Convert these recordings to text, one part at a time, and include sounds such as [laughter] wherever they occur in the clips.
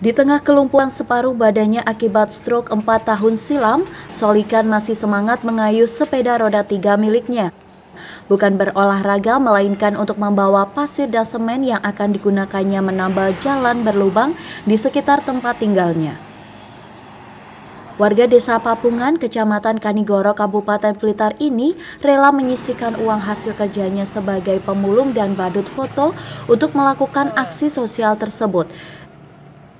Di tengah kelumpuhan separuh badannya akibat stroke 4 tahun silam, Solikan masih semangat mengayuh sepeda roda tiga miliknya. Bukan berolahraga, melainkan untuk membawa pasir dan semen yang akan digunakannya menambal jalan berlubang di sekitar tempat tinggalnya. Warga desa Papungan, kecamatan Kanigoro, Kabupaten Blitar ini rela menyisihkan uang hasil kerjanya sebagai pemulung dan badut foto untuk melakukan aksi sosial tersebut.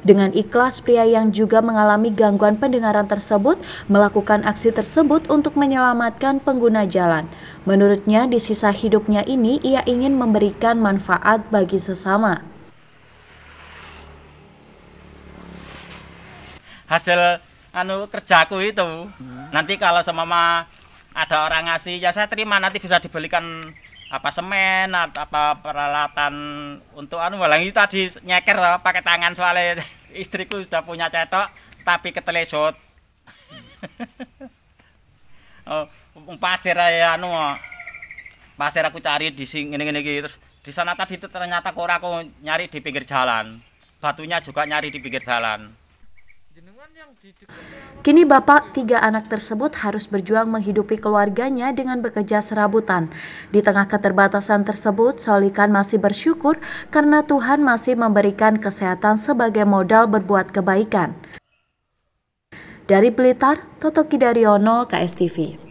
Dengan ikhlas, pria yang juga mengalami gangguan pendengaran tersebut melakukan aksi tersebut untuk menyelamatkan pengguna jalan. Menurutnya, di sisa hidupnya ini, ia ingin memberikan manfaat bagi sesama. Hasil anu kerjaku itu, hmm. nanti kalau semama ada orang ngasih, ya saya terima, nanti bisa dibelikan apa semen atau apa peralatan untuk anu walang itu tadi nyeker pakai tangan soalnya [laughs] istriku sudah punya cetok tapi ketelesot [laughs] oh um, pasir ya anu oh. pasir aku cari di sini ini ini gitu di sana tadi ternyata kok aku nyari di pinggir jalan batunya juga nyari di pinggir jalan Kini bapak tiga anak tersebut harus berjuang menghidupi keluarganya dengan bekerja serabutan. Di tengah keterbatasan tersebut, Solikan masih bersyukur karena Tuhan masih memberikan kesehatan sebagai modal berbuat kebaikan. Dari Blitar, Toto Kidariono, KSTV.